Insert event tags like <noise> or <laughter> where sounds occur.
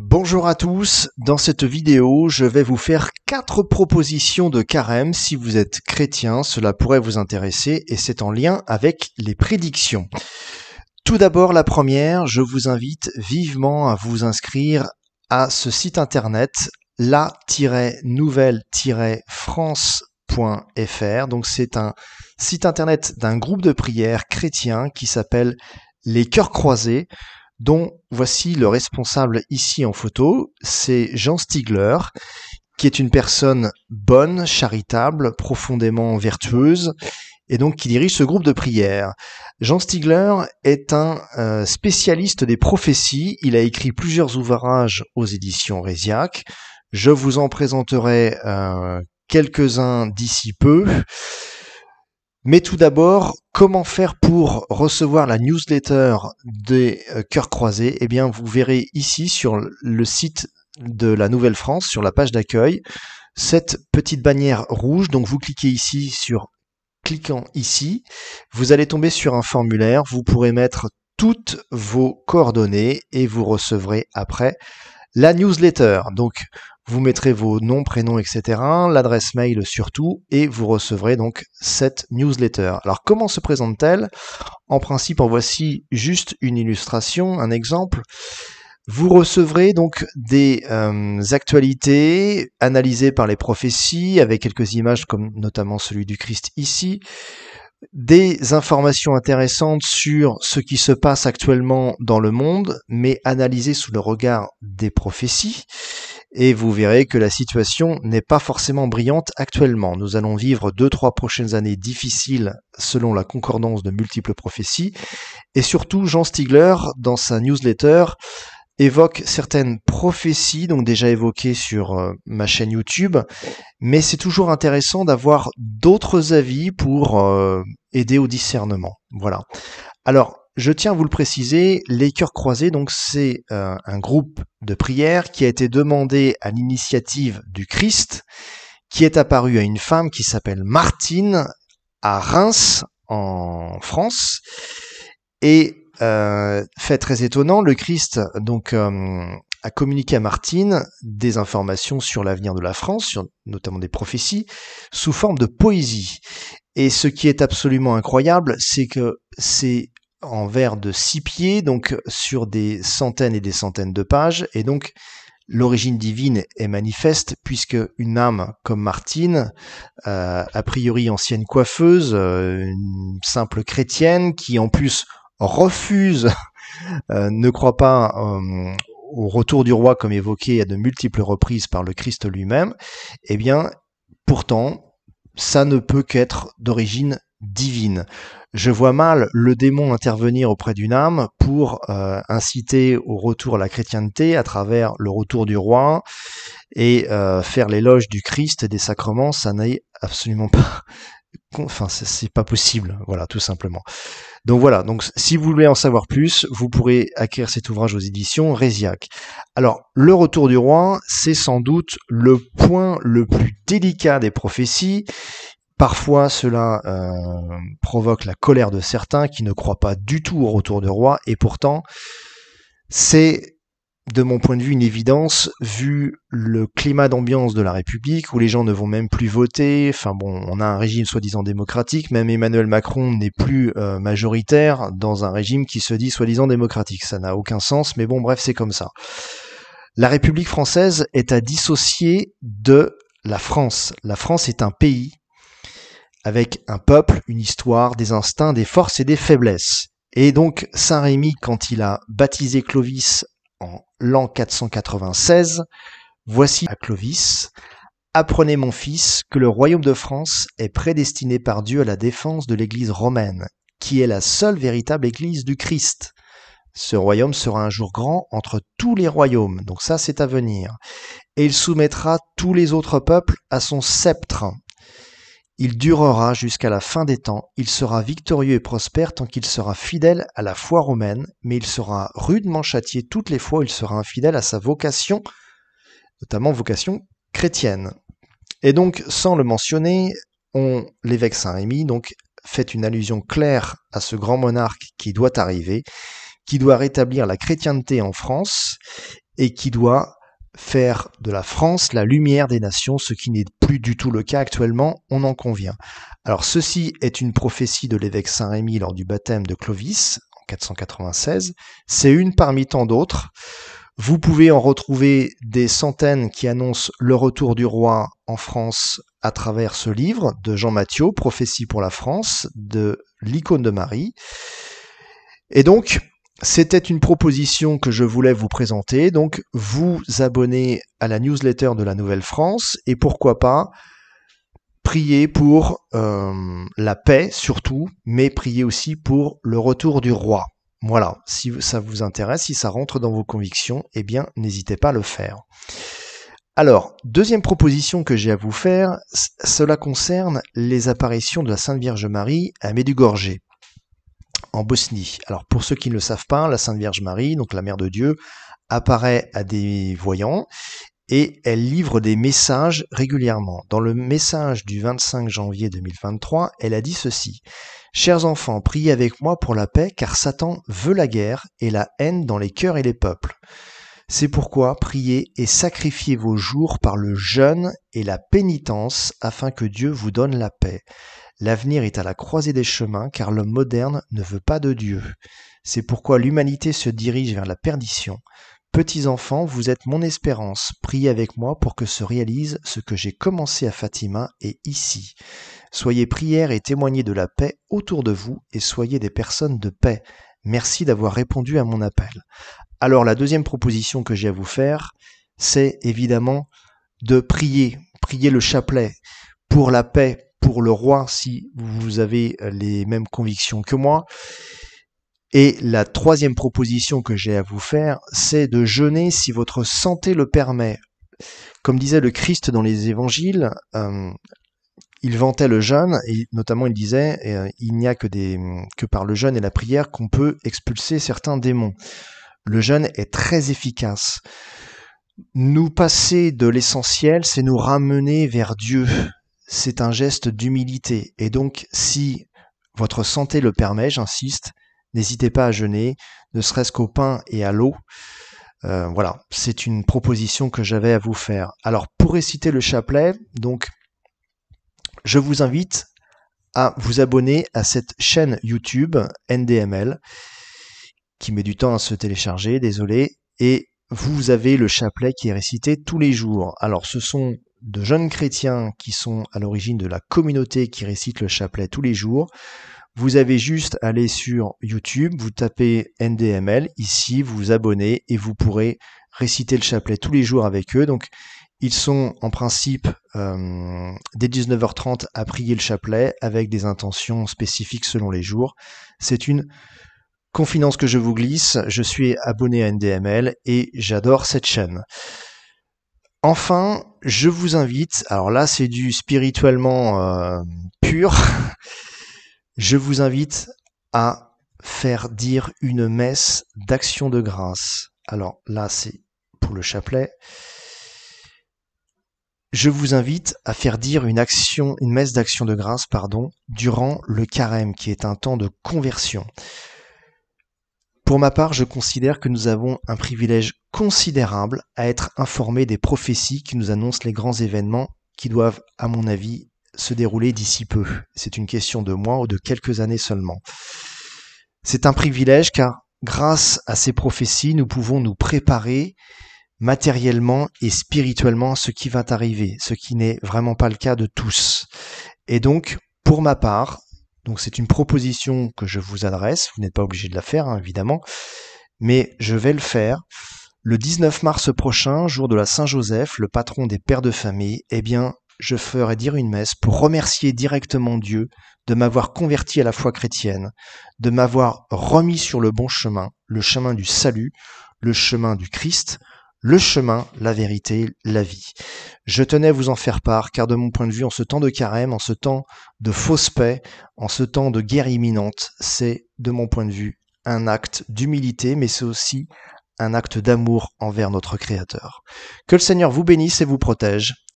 Bonjour à tous, dans cette vidéo je vais vous faire quatre propositions de carême si vous êtes chrétien, cela pourrait vous intéresser et c'est en lien avec les prédictions. Tout d'abord la première, je vous invite vivement à vous inscrire à ce site internet la-nouvelle-france.fr, donc c'est un site internet d'un groupe de prière chrétien qui s'appelle les cœurs croisés dont voici le responsable ici en photo, c'est Jean Stigler, qui est une personne bonne, charitable, profondément vertueuse, et donc qui dirige ce groupe de prière. Jean Stigler est un euh, spécialiste des prophéties, il a écrit plusieurs ouvrages aux éditions Résiac, je vous en présenterai euh, quelques-uns d'ici peu. Mais tout d'abord, comment faire pour recevoir la newsletter des euh, Cœurs Croisés Eh bien, vous verrez ici sur le site de la Nouvelle-France, sur la page d'accueil, cette petite bannière rouge. Donc, vous cliquez ici sur cliquant ici, vous allez tomber sur un formulaire. Vous pourrez mettre toutes vos coordonnées et vous recevrez après la newsletter. Donc, vous mettrez vos noms, prénoms, etc., l'adresse mail surtout, et vous recevrez donc cette newsletter. Alors comment se présente-t-elle En principe, en voici juste une illustration, un exemple. Vous recevrez donc des euh, actualités analysées par les prophéties, avec quelques images comme notamment celui du Christ ici des informations intéressantes sur ce qui se passe actuellement dans le monde, mais analysées sous le regard des prophéties et vous verrez que la situation n'est pas forcément brillante actuellement. Nous allons vivre deux, trois prochaines années difficiles selon la concordance de multiples prophéties, et surtout Jean Stigler, dans sa newsletter, évoque certaines prophéties, donc déjà évoquées sur euh, ma chaîne YouTube, mais c'est toujours intéressant d'avoir d'autres avis pour euh, aider au discernement. Voilà. Alors, je tiens à vous le préciser, les cœurs croisés, donc c'est euh, un groupe de prières qui a été demandé à l'initiative du Christ, qui est apparu à une femme qui s'appelle Martine à Reims en France. Et euh, fait très étonnant, le Christ donc euh, a communiqué à Martine des informations sur l'avenir de la France, notamment des prophéties, sous forme de poésie. Et ce qui est absolument incroyable, c'est que c'est en vers de six pieds, donc sur des centaines et des centaines de pages. Et donc, l'origine divine est manifeste puisque une âme comme Martine, euh, a priori ancienne coiffeuse, euh, une simple chrétienne qui en plus refuse, euh, ne croit pas au retour du roi comme évoqué à de multiples reprises par le Christ lui-même, eh bien, pourtant, ça ne peut qu'être d'origine divine. Je vois mal le démon intervenir auprès d'une âme pour euh, inciter au retour à la chrétienté à travers le retour du roi et euh, faire l'éloge du Christ et des sacrements. Ça n'est absolument pas. <laughs> Enfin, c'est pas possible, voilà, tout simplement. Donc voilà, donc si vous voulez en savoir plus, vous pourrez acquérir cet ouvrage aux éditions Résiac. Alors, le retour du roi, c'est sans doute le point le plus délicat des prophéties Parfois, cela euh, provoque la colère de certains qui ne croient pas du tout au retour de roi, et pourtant, c'est de mon point de vue une évidence vu le climat d'ambiance de la République où les gens ne vont même plus voter. Enfin bon, on a un régime soi-disant démocratique. Même Emmanuel Macron n'est plus euh, majoritaire dans un régime qui se dit soi-disant démocratique. Ça n'a aucun sens, mais bon, bref, c'est comme ça. La République française est à dissocier de la France. La France est un pays avec un peuple, une histoire, des instincts, des forces et des faiblesses. Et donc Saint-Rémy, quand il a baptisé Clovis en l'an 496, voici à Clovis, Apprenez mon fils que le royaume de France est prédestiné par Dieu à la défense de l'Église romaine, qui est la seule véritable Église du Christ. Ce royaume sera un jour grand entre tous les royaumes, donc ça c'est à venir, et il soumettra tous les autres peuples à son sceptre. Il durera jusqu'à la fin des temps, il sera victorieux et prospère tant qu'il sera fidèle à la foi romaine, mais il sera rudement châtié toutes les fois où il sera infidèle à sa vocation, notamment vocation chrétienne. Et donc, sans le mentionner, l'évêque Saint-Rémy donc, fait une allusion claire à ce grand monarque qui doit arriver, qui doit rétablir la chrétienté en France et qui doit faire de la France la lumière des nations, ce qui n'est plus du tout le cas actuellement, on en convient. Alors ceci est une prophétie de l'évêque Saint-Rémy lors du baptême de Clovis en 496, c'est une parmi tant d'autres. Vous pouvez en retrouver des centaines qui annoncent le retour du roi en France à travers ce livre de Jean Mathieu, Prophétie pour la France, de l'icône de Marie. Et donc, c'était une proposition que je voulais vous présenter, donc vous abonner à la newsletter de la Nouvelle-France et pourquoi pas prier pour euh, la paix surtout, mais prier aussi pour le retour du roi. Voilà, si ça vous intéresse, si ça rentre dans vos convictions, eh bien n'hésitez pas à le faire. Alors, deuxième proposition que j'ai à vous faire, cela concerne les apparitions de la Sainte Vierge Marie à Medjugorje en Bosnie. Alors pour ceux qui ne le savent pas, la Sainte Vierge Marie, donc la Mère de Dieu, apparaît à des voyants et elle livre des messages régulièrement. Dans le message du 25 janvier 2023, elle a dit ceci. Chers enfants, priez avec moi pour la paix, car Satan veut la guerre et la haine dans les cœurs et les peuples. C'est pourquoi priez et sacrifiez vos jours par le jeûne et la pénitence afin que Dieu vous donne la paix. L'avenir est à la croisée des chemins car l'homme moderne ne veut pas de Dieu. C'est pourquoi l'humanité se dirige vers la perdition. Petits enfants, vous êtes mon espérance. Priez avec moi pour que se réalise ce que j'ai commencé à Fatima et ici. Soyez prières et témoignez de la paix autour de vous et soyez des personnes de paix. Merci d'avoir répondu à mon appel. Alors la deuxième proposition que j'ai à vous faire, c'est évidemment de prier, prier le chapelet pour la paix, pour le roi si vous avez euh, les mêmes convictions que moi. Et la troisième proposition que j'ai à vous faire, c'est de jeûner si votre santé le permet. Comme disait le Christ dans les évangiles, euh, il vantait le jeûne, et notamment il disait, euh, il n'y a que, des, que par le jeûne et la prière qu'on peut expulser certains démons. Le jeûne est très efficace. Nous passer de l'essentiel, c'est nous ramener vers Dieu, c'est un geste d'humilité. Et donc, si votre santé le permet, j'insiste, n'hésitez pas à jeûner, ne serait-ce qu'au pain et à l'eau. Euh, voilà, c'est une proposition que j'avais à vous faire. Alors, pour réciter le chapelet, donc, je vous invite à vous abonner à cette chaîne YouTube NDML qui met du temps à se télécharger, désolé, et vous avez le chapelet qui est récité tous les jours. Alors ce sont de jeunes chrétiens qui sont à l'origine de la communauté qui récite le chapelet tous les jours. Vous avez juste à aller sur YouTube, vous tapez NDML, ici vous vous abonnez et vous pourrez réciter le chapelet tous les jours avec eux. Donc ils sont en principe euh, dès 19h30 à prier le chapelet avec des intentions spécifiques selon les jours. C'est une confidence que je vous glisse, je suis abonné à NDML et j'adore cette chaîne. Enfin, je vous invite, alors là c'est du spirituellement euh, pur, <laughs> je vous invite à faire dire une messe d'action de grâce. Alors là c'est pour le chapelet. Je vous invite à faire dire une une messe d'action de grâce, pardon, durant le carême, qui est un temps de conversion. Pour ma part, je considère que nous avons un privilège considérable à être informés des prophéties qui nous annoncent les grands événements qui doivent, à mon avis, se dérouler d'ici peu. C'est une question de mois ou de quelques années seulement. C'est un privilège car grâce à ces prophéties, nous pouvons nous préparer matériellement et spirituellement ce qui va arriver, ce qui n'est vraiment pas le cas de tous. Et donc, pour ma part, donc c'est une proposition que je vous adresse, vous n'êtes pas obligé de la faire hein, évidemment, mais je vais le faire. Le 19 mars prochain, jour de la Saint-Joseph, le patron des pères de famille, eh bien, je ferai dire une messe pour remercier directement Dieu de m'avoir converti à la foi chrétienne, de m'avoir remis sur le bon chemin, le chemin du salut, le chemin du Christ, le chemin, la vérité, la vie. Je tenais à vous en faire part, car de mon point de vue, en ce temps de carême, en ce temps de fausse paix, en ce temps de guerre imminente, c'est, de mon point de vue, un acte d'humilité, mais c'est aussi un acte d'amour envers notre Créateur. Que le Seigneur vous bénisse et vous protège.